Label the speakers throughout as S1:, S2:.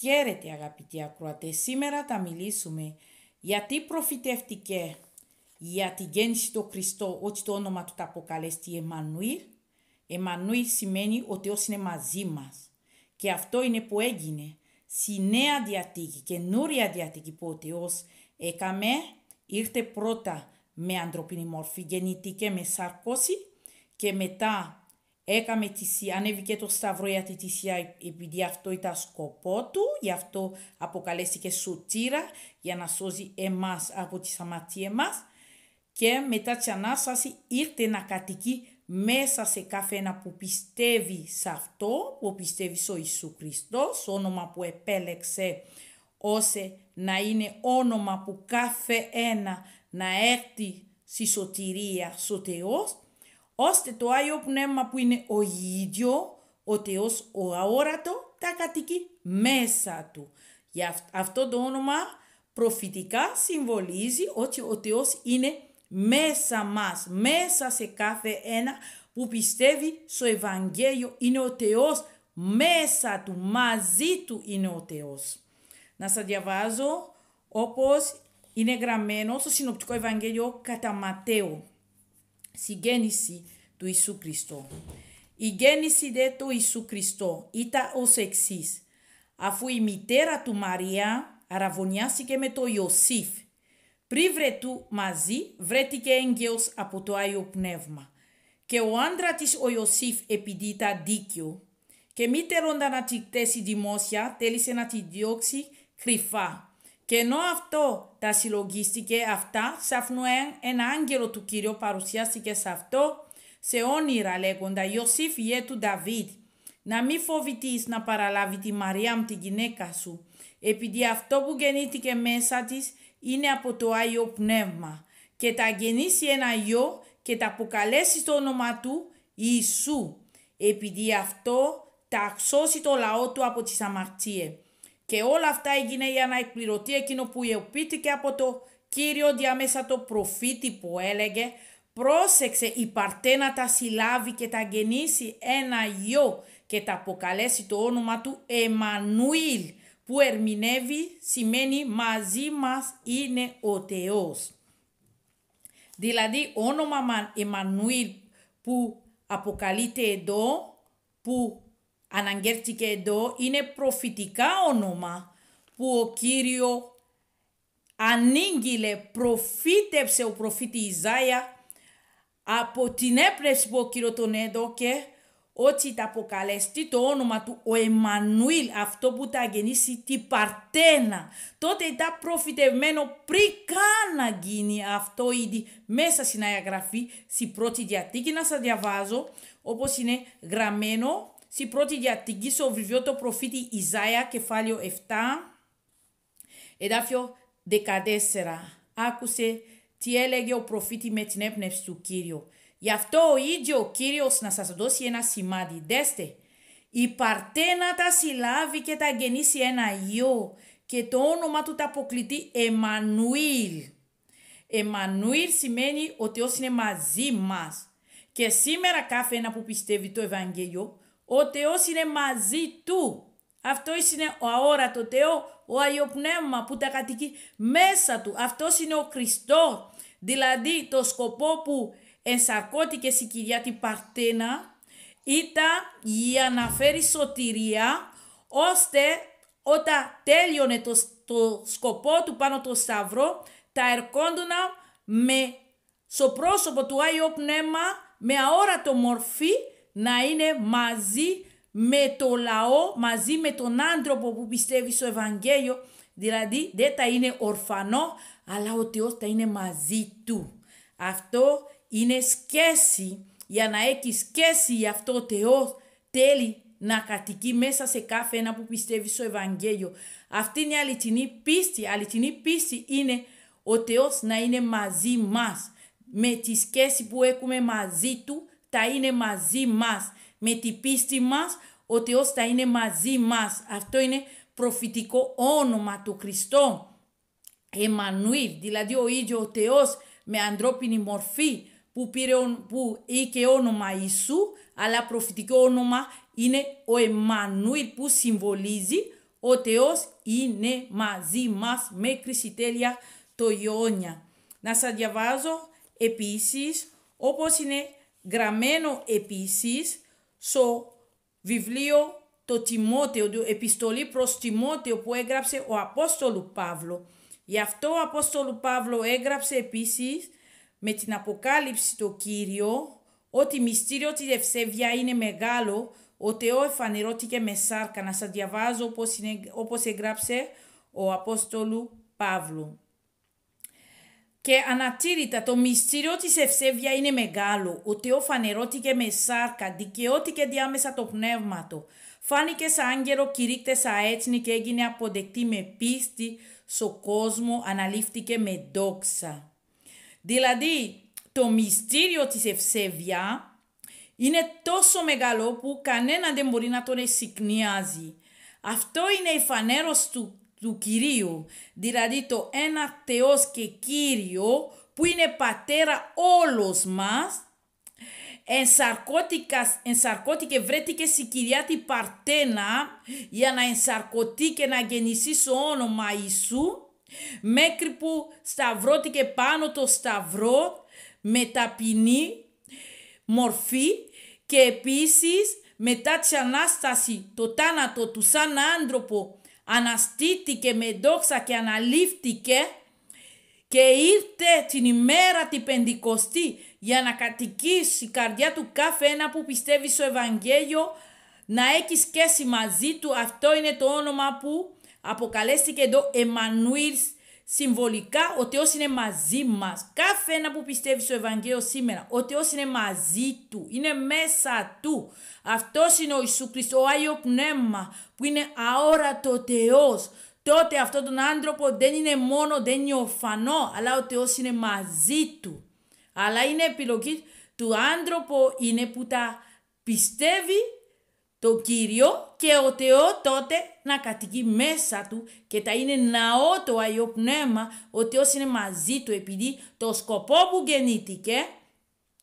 S1: Χαίρετε αγαπητοί ακροατές, σήμερα θα μιλήσουμε γιατί προφητεύτηκε για την γέννηση του Χριστό ότι το όνομα του τα αποκαλέστη Εμμανουήλ. Εμμανουήλ σημαίνει ότι ο είναι μαζί μας. Και αυτό είναι που έγινε. Στη νέα διαθήκη, καινούρια διαθήκη που ο Θεός έκαμε, ήρθε πρώτα με ανθρωπινή μορφή, γεννητήκε με σαρκώση και μετά έκαμε θυσία, ανέβηκε το σταυρό για τη θυσία επειδή αυτό ήταν σκοπό του, γι' αυτό αποκαλέστηκε σωτήρα για να σώζει εμάς από τη αμαρτίες μας και μετά της Ανάστασης ήρθε να κατοικεί μέσα σε κάθε ένα που πιστεύει σε αυτό, που πιστεύει στο Ιησού Χριστός, όνομα που επέλεξε, ώστε να είναι όνομα που κάθε ένα να έρθει στη σωτηρία στο ώστε το Άγιο Πνεύμα που είναι ο ίδιο, ο Θεός ο αόρατο, τα κατοικεί μέσα του. Για αυτό το όνομα προφητικά συμβολίζει ότι ο Θεός είναι μέσα μας, μέσα σε κάθε ένα που πιστεύει στο Ευαγγέλιο είναι ο Θεός, μέσα του, μαζί του είναι ο Θεός. Να σας διαβάζω όπως είναι γραμμένο στο Συνοπτικό Ευαγγέλιο κατά Ματέο. Συγγέννηση του Ιησού Χριστό. Η γέννηση δε του Ιησού Χριστό ήταν ως εξής. Αφού η μητέρα του Μαρία αραβωνιάστηκε με το Ιωσήφ, πριν βρετού μαζί βρέθηκε έγκαιος από το Άγιο Πνεύμα. Και ο άντρα της ο Ιωσήφ επειδή ήταν δίκαιο και μη τερώντα να τη κτέσει δημόσια, θέλησε να τη διώξει κρυφά. Και ενώ αυτό τα συλλογίστηκε αυτά, σαφνού ένα άγγελο του Κυρίου παρουσιάστηκε σε αυτό σε όνειρα λέγοντα «Ιωσήφ γε του Νταβίτ, να μη φοβητείς να παραλάβει τη Μαριάμ τη γυναίκα σου, επειδή αυτό που γεννήθηκε μέσα της είναι από το Άγιο Πνεύμα και τα γεννήσει ένα γιο και τα αποκαλέσει το όνομα του Ιησού, επειδή αυτό τα αξώσει το λαό του από τις αμαρτίες. Και όλα αυτά έγινε για να εκπληρωθεί εκείνο που υιοποιήθηκε από το Κύριο διάμεσα το προφήτη που έλεγε Πρόσεξε η Παρτένα τα συλλάβει και τα γεννήσει ένα γιο και τα αποκαλέσει το όνομα του Εμμανουήλ που ερμηνεύει σημαίνει μαζί μας είναι ο Θεός. Δηλαδή όνομα Εμμανουήλ που αποκαλείται εδώ, που αναγκέρθηκε εδώ, είναι προφητικά όνομα που ο Κύριο ανήγγειλε, προφήτευσε ο προφήτης Ιζάια από την έπρεση που ο κύριος τον έδωκε ότι τα αποκαλεστεί το όνομα του ο Εμμανουήλ, αυτό που τα γεννήσει την Παρτένα. Τότε ήταν προφητευμένο πριν καν να γίνει αυτό ήδη μέσα στην Αγία στην πρώτη διατήκη να σας διαβάζω, όπως είναι γραμμένο στην πρώτη διατήκη στο βιβλίο το προφήτη Ιζάια, κεφάλαιο 7, εδάφιο 14. Άκουσε τι έλεγε ο προφήτη με την έπνευση του Κύριου. Γι' αυτό ο ίδιο ο Κύριος να σας δώσει ένα σημάδι. Δέστε, η Παρτένα τα συλλάβει και τα γεννήσει ένα γιο και το όνομα του τα αποκλειτεί Εμμανουήλ. Εμμανουήλ σημαίνει ότι όσοι είναι μαζί μας. Και σήμερα κάθε ένα που πιστεύει το Ευαγγέλιο, ο Θεός είναι μαζί του. Αυτό είναι ο αόρατο Θεό, ο Αγιοπνεύμα που τα κατοικεί μέσα του. Αυτός είναι ο Χριστός Δηλαδή το σκοπό που ενσαρκώθηκε στην κυρία την Παρτένα ήταν για να φέρει σωτηρία ώστε όταν τέλειωνε το, το σκοπό του πάνω το σταυρό τα ερκόντουνα με στο πρόσωπο του Άγιο Πνεύμα με αόρατο μορφή να είναι μαζί με το λαό, μαζί με τον άνθρωπο που πιστεύει στο Ευαγγέλιο. Δηλαδή δεν θα είναι ορφανό, αλλά ο Θεός θα είναι μαζί του. Αυτό είναι σχέση. Για να έχει σχέση γι' αυτό ο Θεός θέλει να κατοικεί μέσα σε κάθε ένα που πιστεύει στο Ευαγγέλιο. Αυτή είναι η αληθινή πίστη. Η αληθινή πίστη είναι ο Θεός να είναι μαζί μας. Με τη σχέση που έχουμε μαζί Του θα είναι μαζί μας. Με την πίστη μας ο Θεός θα είναι μαζί μας. Αυτό είναι προφητικό όνομα του Χριστού. Εμμανουήλ, δηλαδή ο ίδιος ο Θεός με ανθρώπινη μορφή που, πήρε, που είχε όνομα Ιησού, αλλά προφητικό όνομα είναι ο Εμμανουήλ που συμβολίζει ο Θεός είναι μαζί μας μέχρι η τέλεια το ιόνια. Να σας διαβάζω επίσης, όπως είναι γραμμένο επίσης στο βιβλίο το Τιμότεο, το επιστολή προς Τιμότεο που έγραψε ο Απόστολου Παύλο. Γι' αυτό ο Απόστολου Παύλο έγραψε επίσης με την Αποκάλυψη το Κύριο ότι μυστήριο της ευσέβεια είναι μεγάλο, ο Θεός εφανερώθηκε με σάρκα. Να σας διαβάζω όπως, έγραψε ο Απόστολου Παύλου. Και ανατήρητα το μυστήριο της Ευσέβια είναι μεγάλο, ο Θεός φανερώθηκε με σάρκα, δικαιώθηκε διάμεσα το πνεύμα Φάνηκε σαν άγγελο, κηρύκτες σαν και έγινε αποδεκτή με πίστη στο κόσμο αναλήφθηκε με δόξα. Δηλαδή, το μυστήριο της ευσεβιά είναι τόσο μεγάλο που κανένα δεν μπορεί να τον εσυκνιάζει. Αυτό είναι η φανέρος του, του Κυρίου, δηλαδή το ένα Θεός και Κύριο που είναι Πατέρα όλος μας ενσαρκώτη και βρέθηκε στη Κυρία την Παρτένα για να ενσαρκωθεί και να γεννηθεί στο όνομα Ιησού μέχρι που σταυρώθηκε πάνω το σταυρό με ταπεινή μορφή και επίσης μετά την Ανάστασης, το τάνατο του σαν άνθρωπο αναστήθηκε με δόξα και αναλήφθηκε και ήρθε την ημέρα την πεντηκοστή για να κατοικήσει η καρδιά του κάθε ένα που πιστεύει στο Ευαγγέλιο να έχει σχέση μαζί του. Αυτό είναι το όνομα που αποκαλέστηκε εδώ Εμμανουήλ συμβολικά ο Θεός είναι μαζί μας. Κάθε ένα που πιστεύει στο Ευαγγέλιο σήμερα, ο Θεός είναι μαζί του, είναι μέσα του. Αυτός είναι ο Ιησού Χριστός, ο Άγιο Πνεύμα που είναι αόρατο Θεός τότε αυτόν τον άνθρωπο δεν είναι μόνο, δεν είναι οφανό, αλλά ο Θεός είναι μαζί του. Αλλά είναι επιλογή του άνθρωπο, είναι που τα πιστεύει το Κύριο και ο Θεός τότε να κατοικεί μέσα του και τα είναι ναό το Αγιό Πνεύμα, ο Θεός είναι μαζί του επειδή το σκοπό που γεννήθηκε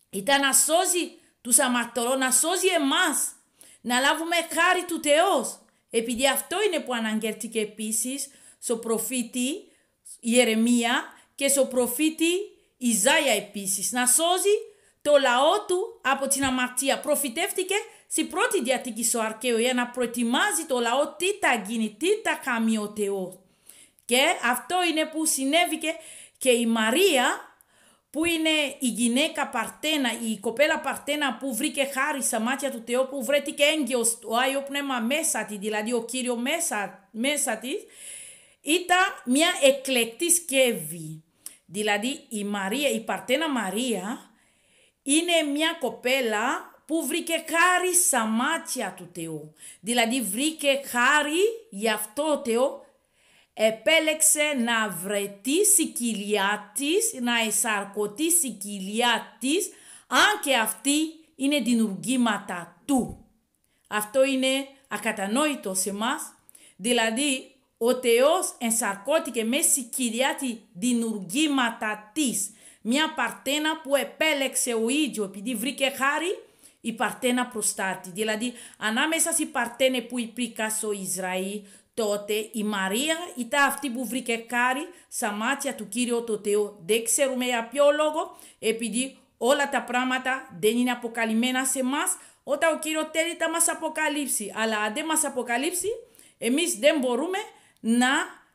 S1: ήταν να σώσει τους αμαρτωρών, να σώσει εμάς, να λάβουμε χάρη του Θεός. Επειδή αυτό είναι που αναγκέρθηκε επίσης στο προφήτη Ιερεμία και στο προφήτη Ιζάια επίσης. Να σώζει το λαό του από την αμαρτία. Προφητεύτηκε στην πρώτη διατήκη στο αρχαίο για να προετοιμάζει το λαό τι θα γίνει, τι θα κάνει ο Θεός. Και αυτό είναι που συνέβηκε και η Μαρία που είναι η γυναίκα Παρτένα, η κοπέλα Παρτένα που βρήκε χάρη στα μάτια του Θεού, που βρέθηκε έγκυος το Άγιο Πνεύμα μέσα της, δηλαδή ο Κύριο μέσα, μέσα της, ήταν μια εκλεκτή σκεύη. Δηλαδή η Μαρία, η Παρτένα Μαρία, είναι μια κοπέλα που βρήκε χάρη στα μάτια του Θεού. Δηλαδή βρήκε χάρη για αυτό το. Θεό επέλεξε να βρετήσει η κοιλιά της, να εισαρκωτήσει η κοιλιά της, αν και αυτή είναι δημιουργήματα του. Αυτό είναι ακατανόητο σε μας, δηλαδή ο Θεός ενσαρκώθηκε με στη κοιλιά τη δημιουργήματα της, μια παρτένα που επέλεξε ο ίδιος, επειδή βρήκε χάρη, η παρτένα προστάτη. Δηλαδή, ανάμεσα στην παρτένα που υπήρχε στο Ισραήλ, Τότε η Μαρία ήταν αυτή που βρήκε κάρι στα μάτια του Κύριου το Θεό. Δεν ξέρουμε για ποιο λόγο, επειδή όλα τα πράγματα δεν είναι αποκαλυμμένα σε εμά, όταν ο Κύριος θέλει να μας αποκαλύψει. Αλλά αν δεν μας αποκαλύψει, εμείς δεν μπορούμε να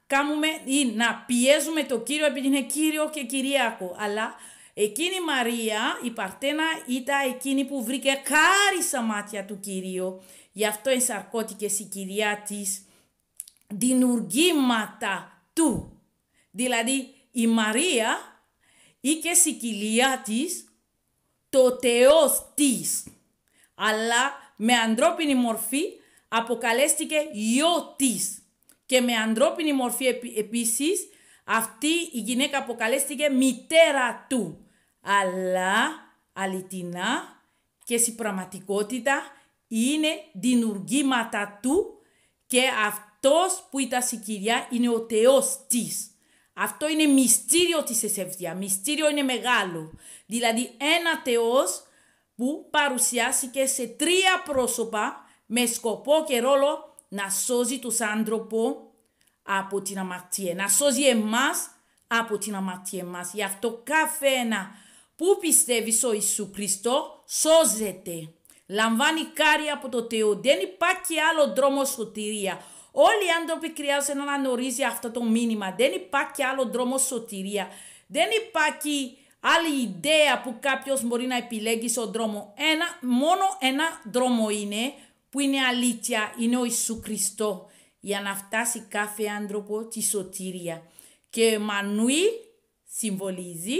S1: κάνουμε ή να πιέζουμε το Κύριο επειδή είναι Κύριο και Κυρίακο. Αλλά εκείνη η Μαρία, η Παρτένα, ήταν εκείνη που βρήκε χάρη στα μάτια του Κυρίου. Γι' αυτό ενσαρκώθηκες η Κυρία της δημιουργήματα του. Δηλαδή η Μαρία είχε στην κοιλιά της το Θεός της, αλλά με ανθρώπινη μορφή αποκαλέστηκε γιο της. Και με ανθρώπινη μορφή επίσης αυτή η γυναίκα αποκαλέστηκε μητέρα του. Αλλά αληθινά και στην πραγματικότητα είναι δημιουργήματα του και αυτή αυτός που ήταν η Κυρία είναι ο Θεός της. Αυτό είναι μυστήριο της εσευδία, μυστήριο είναι μεγάλο. Δηλαδή ένα Θεός που παρουσιάστηκε σε τρία πρόσωπα με σκοπό και ρόλο να σώζει τους άνθρωπους από την αμαρτία, να σώζει εμάς από την αμαρτία μας. Γι' αυτό κάθε ένα που πιστεύει στο Ιησού Χριστό σώζεται. Λαμβάνει κάρι από το Θεό. Δεν υπάρχει άλλο δρόμος σωτηρία. Όλοι οι άνθρωποι χρειάζονται να αναγνωρίζει αυτό το μήνυμα. Δεν υπάρχει άλλο δρόμο σωτηρία. Δεν υπάρχει άλλη ιδέα που κάποιος μπορεί να επιλέγει στον δρόμο. Ένα, μόνο ένα δρόμο είναι που είναι αλήθεια, είναι ο Ιησού Χριστό για να φτάσει κάθε άνθρωπο τη σωτηρία. Και Μανουή συμβολίζει,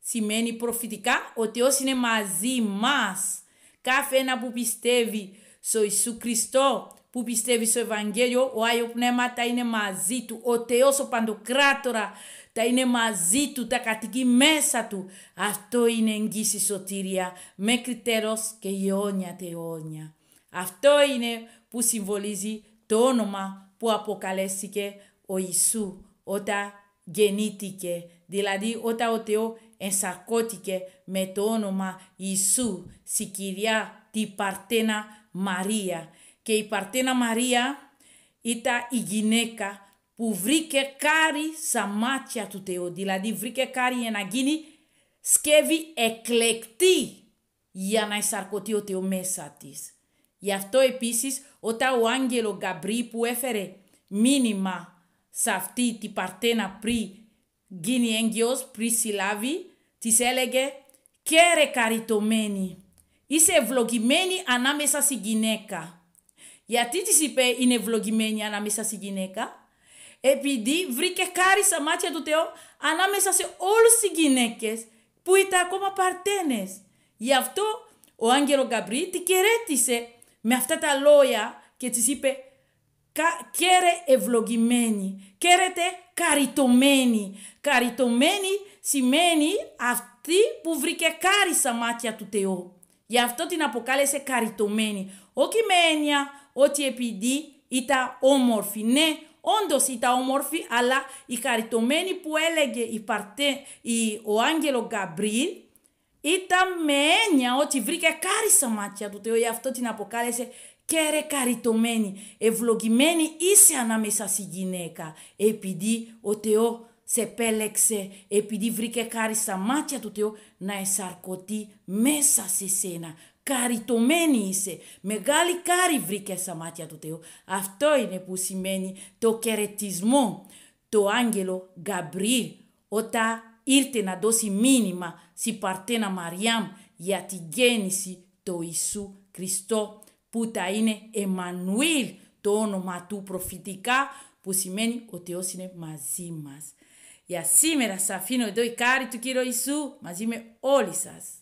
S1: σημαίνει προφητικά, ότι όσοι είναι μαζί μας. Κάθε ένα που πιστεύει στο Ιησού Χριστό που πιστεύει στο Ευαγγέλιο, ο Άγιο Πνεύμα τα είναι μαζί του, ο Θεός ο Παντοκράτορα τα είναι μαζί του, τα κατοικεί μέσα του. Αυτό είναι εγγύηση σωτήρια μέχρι τέλος και αιώνια και αιώνια. Αυτό είναι που συμβολίζει το όνομα που αποκαλέστηκε ο Ιησού όταν γεννήθηκε, δηλαδή όταν ο Θεός ενσαρκώθηκε με το όνομα Ιησού, στη Κυρία την Παρτένα Μαρία και η Παρτένα Μαρία ήταν η γυναίκα που βρήκε κάρι στα μάτια του Θεού. Δηλαδή βρήκε κάρι για να γίνει σκεύη εκλεκτή για να εισαρκωθεί ο Θεός μέσα της. Γι' αυτό επίσης όταν ο άγγελο Γκαμπρί που έφερε μήνυμα σε αυτή την Παρτένα πριν γίνει έγκυος, πριν συλλάβει, της έλεγε «Κέρε καριτωμένη, είσαι ευλογημένη ανάμεσα στη γυναίκα». Γιατί της είπε είναι ευλογημένη ανάμεσα στη γυναίκα, επειδή βρήκε χάρη στα μάτια του Θεού ανάμεσα σε όλες τις γυναίκες που ήταν ακόμα παρτένες. Γι' αυτό ο Άγγελος Γκαμπρί τη κερέτησε με αυτά τα λόγια και της είπε «Κέρε ευλογημένη, κέρετε καριτωμένη». Καριτωμένη σημαίνει αυτή που βρήκε χάρη στα μάτια του Θεού. Γι' αυτό την αποκάλεσε καριτωμένη. Όχι με έννοια ότι επειδή ήταν όμορφη. Ναι, όντως ήταν όμορφη, αλλά η χαριτωμένη που έλεγε η παρτέ, η, ο Άγγελο Γκαμπρίλ ήταν με έννοια ότι βρήκε κάρισα μάτια του Θεού, γι' αυτό την αποκάλεσε και ρε καριτωμένη, ευλογημένη είσαι ανάμεσα στη γυναίκα, επειδή ο Θεό σε επέλεξε, επειδή βρήκε κάρι στα μάτια του Θεού να εσαρκωθεί μέσα σε σένα καριτωμένη είσαι. Μεγάλη κάρη βρήκε στα μάτια του Θεού. Αυτό είναι που σημαίνει το κερετισμό. Το άγγελο Γαμπρίλ όταν ήρθε να δώσει μήνυμα στην Παρτένα Μαριάμ για τη γέννηση του Ιησού Χριστό που θα είναι Εμμανουήλ το όνομα του προφητικά που σημαίνει ο Θεός είναι μαζί μας. Για σήμερα σας αφήνω εδώ η κάρη του Κύριου Ιησού μαζί με όλοι σας.